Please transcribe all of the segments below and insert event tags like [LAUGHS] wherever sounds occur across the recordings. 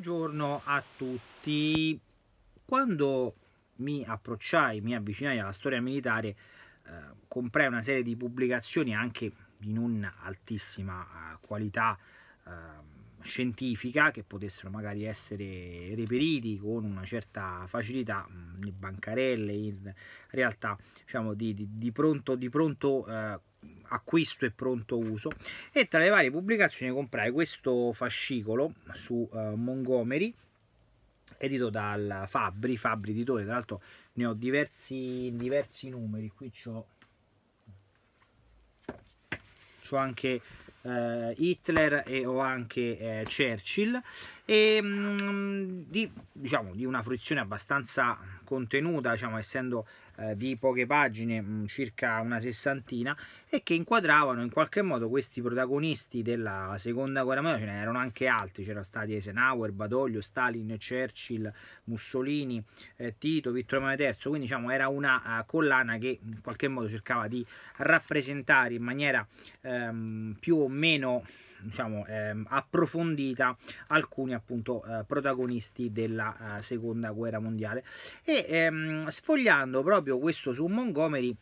Buongiorno a tutti. Quando mi approcciai, mi avvicinai alla storia militare, eh, comprai una serie di pubblicazioni anche di non altissima eh, qualità eh, scientifica che potessero magari essere reperiti con una certa facilità mm, in bancarelle, in realtà diciamo, di, di, di pronto, di pronto eh, acquisto e pronto uso e tra le varie pubblicazioni comprai questo fascicolo su uh, Montgomery edito dal Fabri, Fabri editore, tra l'altro ne ho diversi, diversi numeri, qui ho anche eh, Hitler e ho anche eh, Churchill e ehm, mh, di, diciamo, di una fruizione abbastanza contenuta, diciamo, essendo eh, di poche pagine, mm, circa una sessantina, e che inquadravano in qualche modo questi protagonisti della seconda guerra mondiale, ce ne erano anche altri, c'erano stati Eisenhower, Badoglio, Stalin, Churchill, Mussolini, eh, Tito, Vittorio Emanuele III, quindi diciamo era una uh, collana che in qualche modo cercava di rappresentare in maniera ehm, più o meno diciamo, ehm, approfondita alcuni appunto eh, protagonisti della eh, seconda guerra mondiale e ehm, sfogliando proprio questo su Montgomery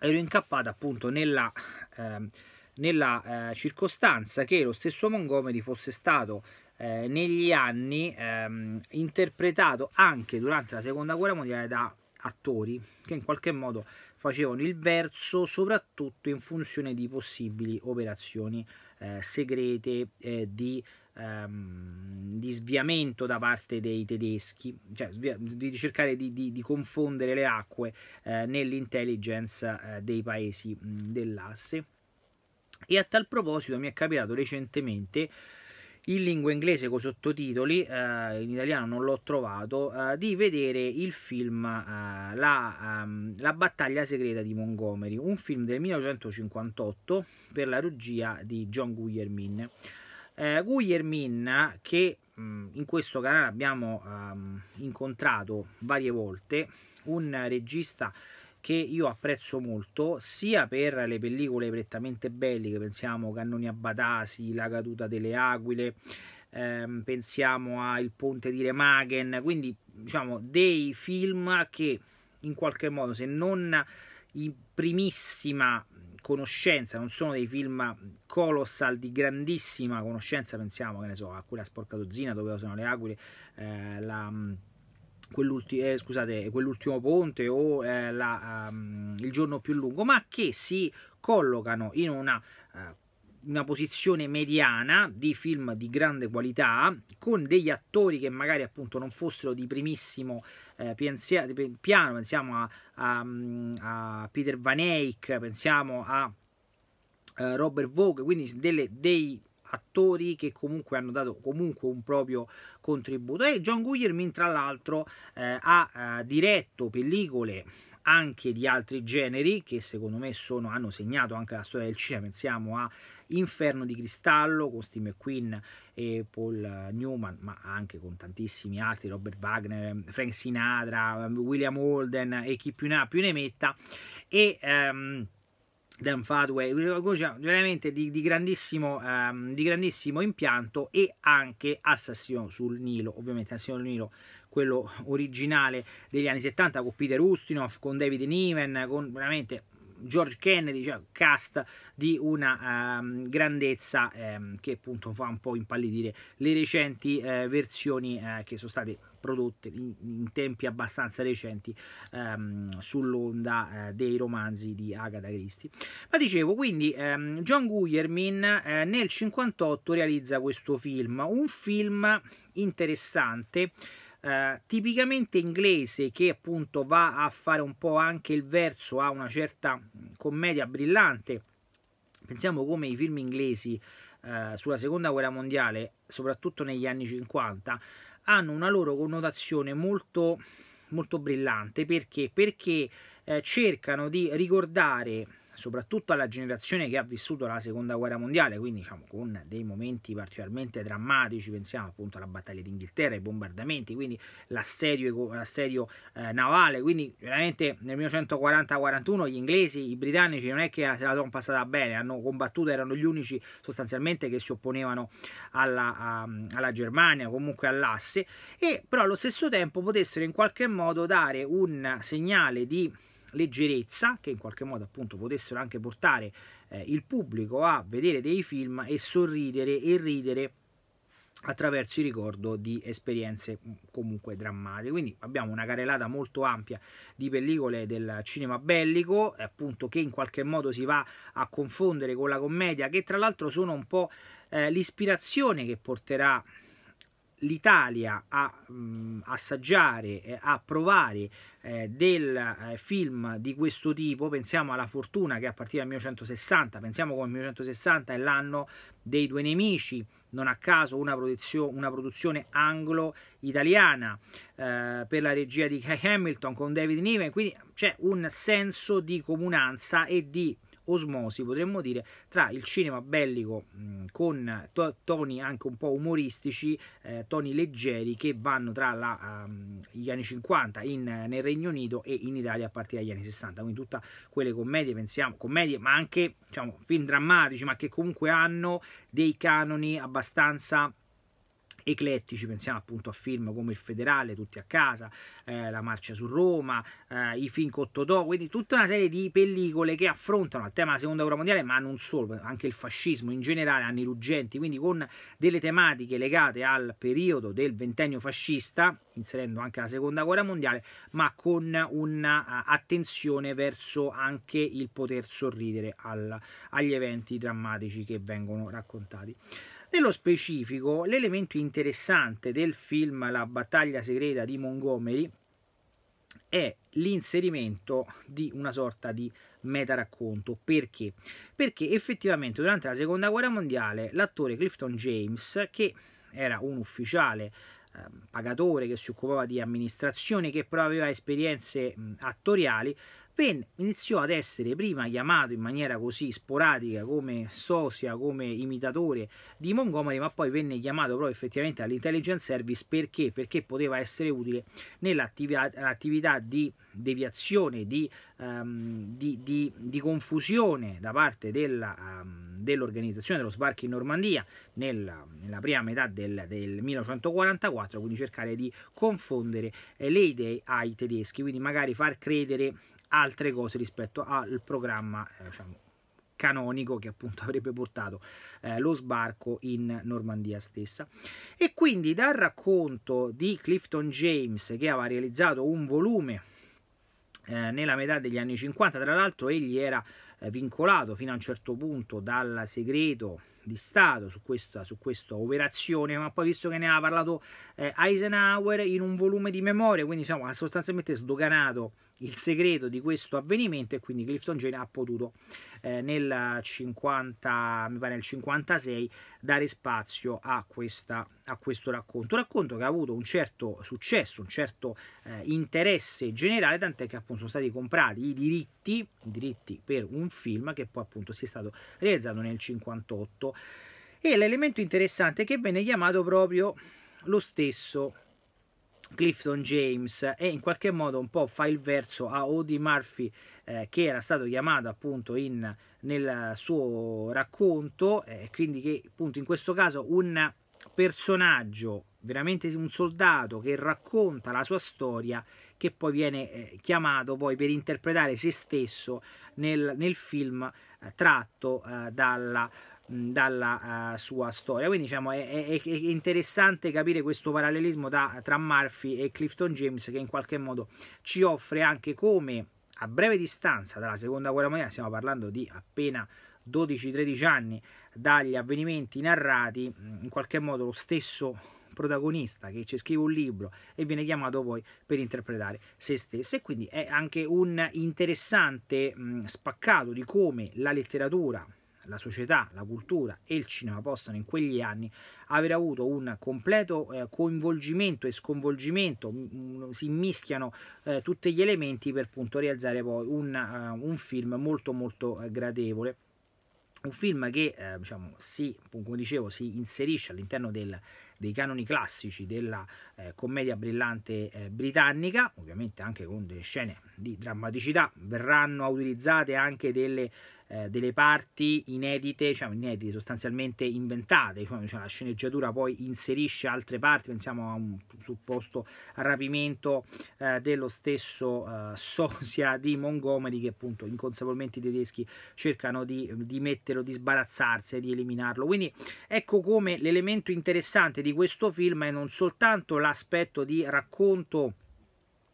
ero incappato appunto nella, ehm, nella eh, circostanza che lo stesso Montgomery fosse stato eh, negli anni ehm, interpretato anche durante la seconda guerra mondiale da attori che in qualche modo facevano il verso soprattutto in funzione di possibili operazioni eh, segrete eh, di, ehm, di, sviamento da parte dei tedeschi, cioè di cercare di, di, di confondere le acque eh, nell'intelligence eh, dei paesi dell'asse. E a tal proposito mi è capitato recentemente in lingua inglese con sottotitoli, eh, in italiano non l'ho trovato, eh, di vedere il film eh, la, um, la, battaglia segreta di Montgomery, un film del 1958 per la regia di John Guillermin. Eh, Guglielmin, che mh, mm, in questo canale abbiamo um, incontrato varie volte, un regista eh, che io apprezzo molto sia per le pellicole prettamente belliche, pensiamo Cannoni a Batasi, La caduta delle aquile, ehm, pensiamo a Il ponte di Remagen, quindi diciamo dei film che in qualche modo se non in primissima conoscenza, non sono dei film colossal di grandissima conoscenza, pensiamo che ne so, a quella sporcatozzina dove sono le aquile, eh, la Quell'ultimo, eh, scusate, quell'ultimo ponte o eh, la, um, il giorno più lungo, ma che si collocano in una, uh, una posizione mediana di film di grande qualità, con degli attori che magari appunto non fossero di primissimo eh, piano, pensiamo a, a, a Peter Van Eyck, pensiamo a eh, Robert Vogue, quindi delle, dei attori che comunque hanno dato comunque un proprio contributo e John Guillermin tra l'altro eh, ha eh, diretto pellicole anche di altri generi che secondo me sono, hanno segnato anche la storia del cinema, pensiamo a Inferno di Cristallo con Steve McQueen e Paul Newman, ma anche con tantissimi altri, Robert Wagner, Frank Sinatra, William Holden e chi più ne ha più ne metta e... Um, Dan Fadway, veramente di, di, grandissimo, um, di, grandissimo, impianto e anche Assassino sul Nilo, ovviamente Assassino sul Nilo, quello originale degli anni 70 con Peter Ustinov, con David Niven, con veramente George Kennedy, cioè cast di una um, grandezza um, che appunto fa un po' impallidire le recenti uh, versioni uh, che sono state prodotte in, in tempi abbastanza recenti ehm, sull'onda eh, dei romanzi di Agatha Christie. Ma dicevo, quindi ehm, John Guillermin eh, nel 1958 realizza questo film, un film interessante. Uh, tipicamente inglese che appunto va a fare un po' anche il verso a una certa mm, commedia brillante. Pensiamo come i film inglesi uh, sulla seconda guerra mondiale, soprattutto negli anni 50, hanno una loro connotazione molto, molto brillante perché, perché eh, cercano di ricordare soprattutto alla generazione che ha vissuto la seconda guerra mondiale, quindi diciamo con dei momenti particolarmente drammatici, pensiamo appunto alla battaglia d'Inghilterra, ai bombardamenti, quindi l'assedio, eh, navale, quindi veramente nel 1940-41 gli inglesi, i britannici non è che se la sono passata bene, hanno combattuto, erano gli unici sostanzialmente che si opponevano alla, a, alla Germania, comunque all'asse, e però allo stesso tempo potessero in qualche modo dare un segnale di leggerezza che in qualche modo appunto potessero anche portare eh, il pubblico a vedere dei film e sorridere e ridere attraverso il ricordo di esperienze mm, comunque drammatiche. Quindi abbiamo una carrellata molto ampia di pellicole del cinema bellico, eh, appunto che in qualche modo si va a confondere con la commedia, che tra l'altro sono un po' eh, l'ispirazione che porterà l'Italia a mh, assaggiare, a provare eh, del eh, film di questo tipo, pensiamo alla fortuna che a partire dal 1960, pensiamo come il 1960 è l'anno dei due nemici, non a caso una, produzio, una produzione anglo-italiana eh, per la regia di Hamilton con David Niven, quindi c'è un senso di comunanza e di osmosi, potremmo dire, tra il cinema bellico mh, mm, con to toni anche un po' umoristici, eh, toni leggeri che vanno tra la, um, gli anni 50 in, nel Regno Unito e in Italia a partire dagli anni 60, quindi tutte quelle commedie, pensiamo, commedie ma anche diciamo, film drammatici, ma che comunque hanno dei canoni abbastanza eclettici, pensiamo appunto a film come Il Federale, Tutti a casa, eh, La marcia su Roma, eh, i film Cottodò, quindi tutta una serie di pellicole che affrontano il tema della seconda guerra mondiale, ma non solo, anche il fascismo in generale, anni ruggenti, quindi con delle tematiche legate al periodo del ventennio fascista, inserendo anche la seconda guerra mondiale, ma con un'attenzione eh, verso anche il poter sorridere al, agli eventi drammatici che vengono raccontati. Nello specifico, l'elemento interessante del film La battaglia segreta di Montgomery è l'inserimento di una sorta di meta racconto. Perché? Perché effettivamente durante la seconda guerra mondiale l'attore Clifton James, che era un ufficiale ehm, pagatore che si occupava di amministrazione, che però aveva esperienze attoriali, venne, iniziò ad essere prima chiamato in maniera così sporadica come sosia, come imitatore di Montgomery, ma poi venne chiamato proprio effettivamente all'intelligence service perché? Perché poteva essere utile nell'attività di deviazione, di, um, di, di, di, confusione da parte della, um, dell'organizzazione dello sbarco in Normandia nella, nella prima metà del, del, 1944, quindi cercare di confondere eh, le idee ai tedeschi, quindi magari far credere altre cose rispetto al programma eh, diciamo, canonico che appunto [LAUGHS] avrebbe portato eh, lo sbarco in Normandia stessa. E quindi dal racconto di Clifton James che aveva realizzato un volume eh, nella metà degli anni 50, tra l'altro egli era eh, vincolato fino a un certo punto dal segreto di Stato su questa, su questa operazione, ma poi visto che ne ha parlato eh, Eisenhower in un volume di memoria, quindi insomma, diciamo, ha sostanzialmente sdoganato il segreto di questo avvenimento e quindi Clifton Jane ha potuto eh, nel, 50, nel 56 dare spazio a, questa, a, questo racconto, un racconto che ha avuto un certo successo, un certo eh, interesse generale, tant'è che appunto sono stati comprati i diritti, i diritti per un film che poi appunto si è stato realizzato nel 58 e l'elemento interessante è che venne chiamato proprio lo stesso Clifton James e in qualche modo un po' fa il verso a Odie Murphy eh, che era stato chiamato appunto in, nel suo racconto eh, quindi che appunto in questo caso un personaggio veramente un soldato che racconta la sua storia che poi viene eh, chiamato poi per interpretare se stesso nel, nel film eh, tratto eh, dalla, dalla uh, sua storia. Quindi diciamo è, è, è interessante capire questo parallelismo da, tra Murphy e Clifton James che in qualche modo ci offre anche come a breve distanza dalla seconda guerra mondiale, stiamo parlando di appena 12-13 anni dagli avvenimenti narrati, in qualche modo lo stesso protagonista che ci scrive un libro e viene chiamato poi per interpretare se stesso e quindi è anche un interessante mh, spaccato di come la letteratura la società, la cultura e il cinema possano in quegli anni aver avuto un completo eh, coinvolgimento e sconvolgimento, si mischiano eh, tutti gli elementi per appunto realizzare poi un, uh, un film molto molto eh, gradevole un film che eh, diciamo, si, come dicevo, si inserisce all'interno del, dei canoni classici della eh, commedia brillante eh, britannica, ovviamente anche con delle scene di drammaticità, verranno utilizzate anche delle eh, delle parti inedite, cioè inedite, sostanzialmente inventate, cioè, la sceneggiatura poi inserisce altre parti, pensiamo a un supposto rapimento eh, dello stesso eh, sosia di Montgomery che appunto inconsapevolmente i tedeschi cercano di, di metterlo, di sbarazzarsi, di eliminarlo. Quindi ecco come l'elemento interessante di questo film è non soltanto l'aspetto di racconto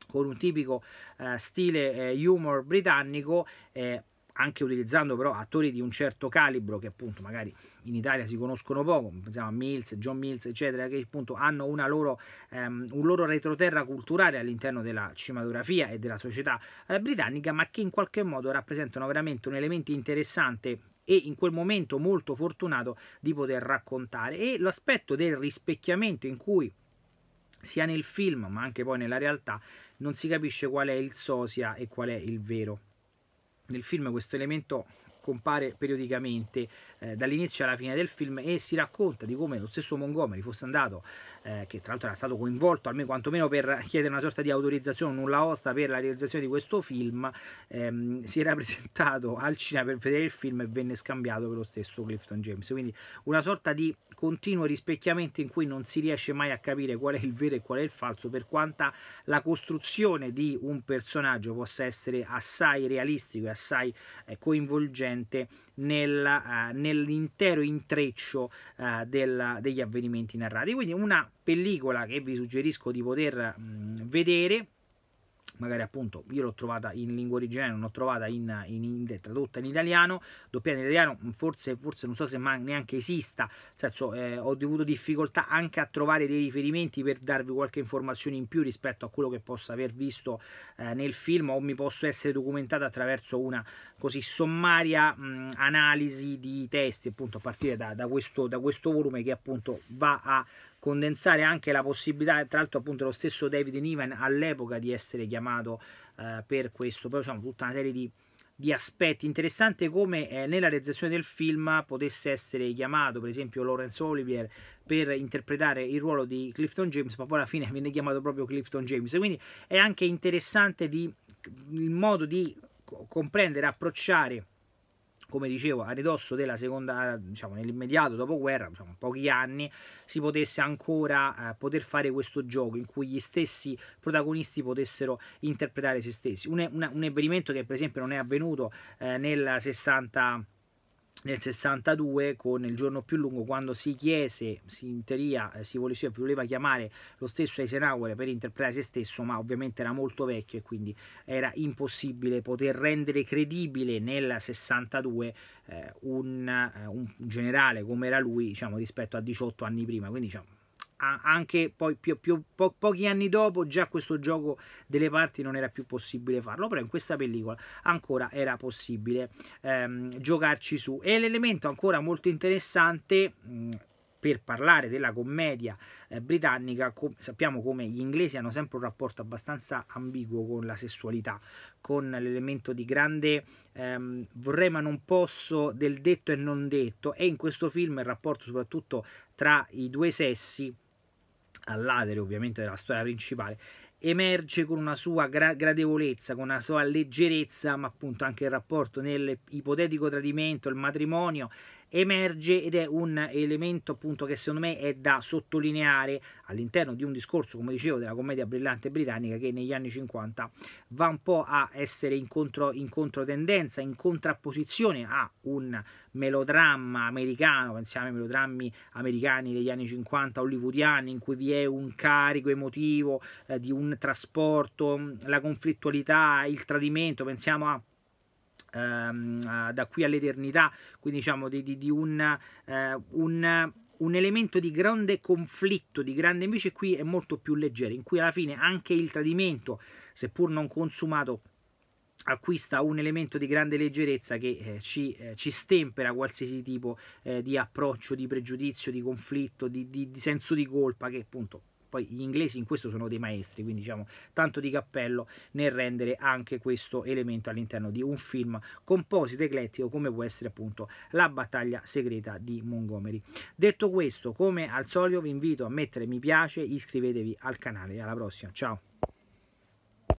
con un tipico eh, stile eh, humor britannico, eh, anche utilizzando però attori di un certo calibro che appunto magari in Italia si conoscono poco, pensiamo a Mills, John Mills eccetera, che appunto hanno loro, ehm, un loro retroterra culturale all'interno della cinematografia e della società eh, britannica, ma che in qualche modo rappresentano veramente un elemento interessante e in quel momento molto fortunato di poter raccontare. E l'aspetto del rispecchiamento in cui sia nel film ma anche poi nella realtà non si capisce qual è il sosia e qual è il vero nel film questo elemento compare periodicamente eh, dall'inizio alla fine del film e si racconta di come lo stesso Montgomery fosse andato, eh, che tra l'altro era stato coinvolto almeno quantomeno per chiedere una sorta di autorizzazione, nulla osta per la realizzazione di questo film, ehm, si era [LAUGHS] presentato al cinema per vedere il film e venne scambiato per lo stesso Clifton James, quindi una sorta di continuo rispecchiamento in cui non si riesce mai a capire qual è il vero e qual è il falso, per quanta la costruzione di un personaggio possa essere assai realistico e assai eh, coinvolgente presente nella, uh, eh, nell'intero intreccio uh, della, degli avvenimenti narrati. Quindi una pellicola che vi suggerisco di poter mh, mm, vedere magari appunto io l'ho trovata in lingua originale, non l'ho trovata in, in, in, tradotta in italiano, doppiata in italiano, mm, forse, forse non so se neanche esista, nel cioè, senso eh, ho avuto difficoltà anche a trovare dei riferimenti per darvi qualche informazione in più rispetto a quello che posso aver visto eh, nel film o mi posso essere documentato attraverso una così sommaria mh, mm, analisi di testi appunto a partire da, da, questo, da questo volume che appunto va a condensare anche la possibilità, tra l'altro appunto lo stesso David Niven all'epoca di essere chiamato eh, per questo, però diciamo tutta una serie di, di aspetti interessante come eh, nella realizzazione del film potesse essere chiamato per esempio Laurence Olivier per interpretare il ruolo di Clifton James ma poi alla fine [LAUGHS] viene chiamato proprio Clifton James quindi è anche interessante di, il modo di comprendere, approcciare come dicevo, a ridosso della seconda, diciamo nell'immediato dopoguerra, diciamo, pochi anni, si potesse ancora eh, poter fare questo gioco in cui gli stessi protagonisti potessero interpretare se stessi. Un, una, un avvenimento che per esempio non è avvenuto eh, nel 60 nel 62 con il giorno più lungo quando si chiese, si in teoria eh, si voleva chiamare lo stesso Eisenhower per interpretare se stesso ma ovviamente era molto vecchio e quindi era impossibile poter rendere credibile nel 62 eh, un, eh, un, generale come era lui diciamo, rispetto a 18 anni prima quindi diciamo anche poi più, più, po pochi anni dopo già questo gioco delle parti non era più possibile farlo però in questa pellicola ancora era possibile ehm, giocarci su e l'elemento ancora molto interessante mh, mm, per parlare della commedia eh, britannica, com sappiamo come gli inglesi hanno sempre un rapporto abbastanza ambiguo con la sessualità, con l'elemento di grande ehm, vorrei ma non posso del detto e non detto e in questo film il rapporto soprattutto tra i due sessi all'adere ovviamente della storia principale, emerge con una sua gra gradevolezza, con una sua leggerezza, ma appunto anche il rapporto nell'ipotetico tradimento, il matrimonio emerge ed è un elemento appunto che secondo me è da sottolineare all'interno di un discorso, come dicevo, della commedia brillante britannica che negli anni 50 va un po' a essere in, contro, in controtendenza, in contrapposizione a un melodramma americano, pensiamo ai melodrammi americani degli anni 50 hollywoodiani in cui vi è un carico emotivo eh, di un trasporto, la conflittualità, il tradimento, pensiamo a Ehm, da qui all'eternità, quindi diciamo di, di, di un, eh, un un elemento di grande conflitto, di grande invece qui è molto più leggero, in cui alla fine anche il tradimento, seppur non consumato, acquista un elemento di grande leggerezza che eh, ci, eh, ci, stempera qualsiasi tipo eh, di approccio, di pregiudizio, di conflitto, di, di, di senso di colpa che appunto poi gli inglesi in questo sono dei maestri, quindi diciamo tanto di cappello nel rendere anche questo elemento all'interno di un film composito eclettico come può essere appunto La battaglia segreta di Montgomery. Detto questo, come al solito vi invito a mettere mi piace, iscrivetevi al canale alla prossima, ciao!